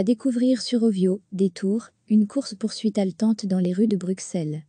À découvrir sur Ovio, des tours, une course-poursuite haletante dans les rues de Bruxelles.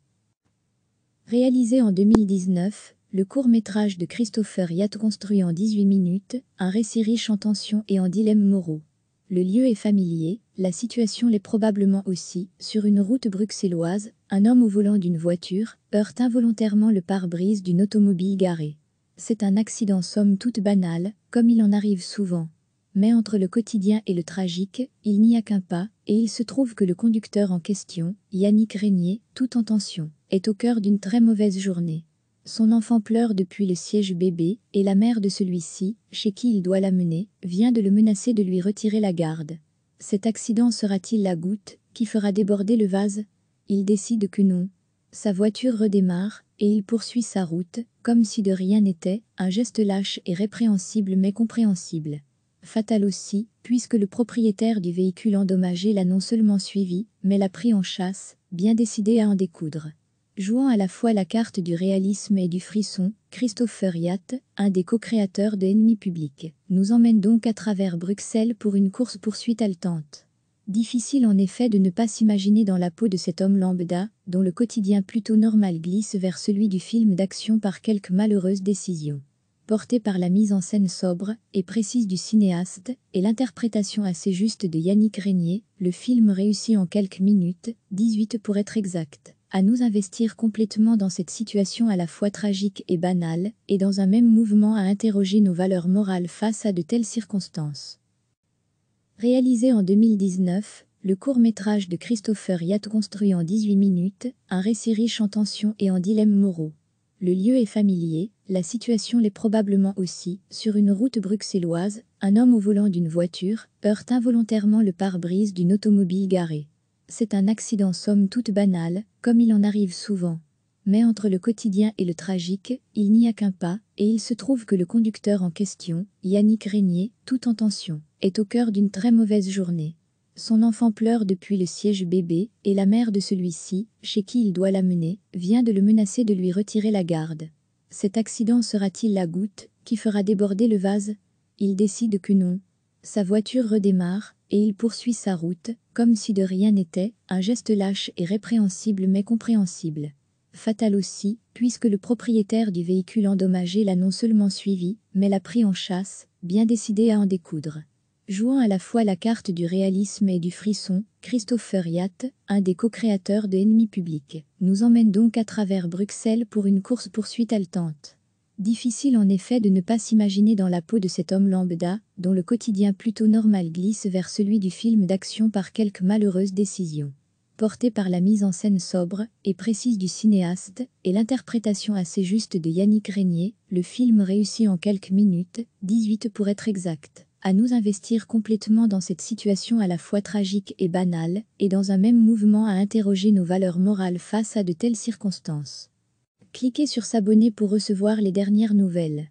Réalisé en 2019, le court-métrage de Christopher Yat construit en 18 minutes, un récit riche en tensions et en dilemmes moraux. Le lieu est familier, la situation l'est probablement aussi, sur une route bruxelloise, un homme au volant d'une voiture heurte involontairement le pare-brise d'une automobile garée. C'est un accident somme toute banal, comme il en arrive souvent. Mais entre le quotidien et le tragique, il n'y a qu'un pas, et il se trouve que le conducteur en question, Yannick Régnier, tout en tension, est au cœur d'une très mauvaise journée. Son enfant pleure depuis le siège bébé, et la mère de celui-ci, chez qui il doit l'amener, vient de le menacer de lui retirer la garde. Cet accident sera-t-il la goutte qui fera déborder le vase Il décide que non. Sa voiture redémarre, et il poursuit sa route, comme si de rien n'était, un geste lâche et répréhensible mais compréhensible. Fatal aussi, puisque le propriétaire du véhicule endommagé l'a non seulement suivi, mais l'a pris en chasse, bien décidé à en découdre. Jouant à la fois la carte du réalisme et du frisson, Christopher Yatt, un des co-créateurs de Ennemi Public, nous emmène donc à travers Bruxelles pour une course-poursuite haletante. Difficile en effet de ne pas s'imaginer dans la peau de cet homme lambda, dont le quotidien plutôt normal glisse vers celui du film d'action par quelques malheureuses décisions porté par la mise en scène sobre et précise du cinéaste et l'interprétation assez juste de Yannick Régnier, le film réussit en quelques minutes, 18 pour être exact, à nous investir complètement dans cette situation à la fois tragique et banale, et dans un même mouvement à interroger nos valeurs morales face à de telles circonstances. Réalisé en 2019, le court-métrage de Christopher Yatt construit en 18 minutes, un récit riche en tensions et en dilemmes moraux. Le lieu est familier, la situation l'est probablement aussi. Sur une route bruxelloise, un homme au volant d'une voiture heurte involontairement le pare-brise d'une automobile garée. C'est un accident somme toute banal, comme il en arrive souvent. Mais entre le quotidien et le tragique, il n'y a qu'un pas, et il se trouve que le conducteur en question, Yannick Régnier, tout en tension, est au cœur d'une très mauvaise journée. Son enfant pleure depuis le siège bébé, et la mère de celui-ci, chez qui il doit l'amener, vient de le menacer de lui retirer la garde. Cet accident sera-t-il la goutte qui fera déborder le vase Il décide que non. Sa voiture redémarre et il poursuit sa route, comme si de rien n'était, un geste lâche et répréhensible mais compréhensible. Fatal aussi, puisque le propriétaire du véhicule endommagé l'a non seulement suivi, mais l'a pris en chasse, bien décidé à en découdre. Jouant à la fois la carte du réalisme et du frisson, Christopher Yatt, un des co-créateurs de ennemi Public, nous emmène donc à travers Bruxelles pour une course-poursuite haletante. Difficile en effet de ne pas s'imaginer dans la peau de cet homme lambda, dont le quotidien plutôt normal glisse vers celui du film d'action par quelques malheureuses décisions. Porté par la mise en scène sobre et précise du cinéaste et l'interprétation assez juste de Yannick Régnier, le film réussit en quelques minutes, 18 pour être exact à nous investir complètement dans cette situation à la fois tragique et banale, et dans un même mouvement à interroger nos valeurs morales face à de telles circonstances. Cliquez sur s'abonner pour recevoir les dernières nouvelles.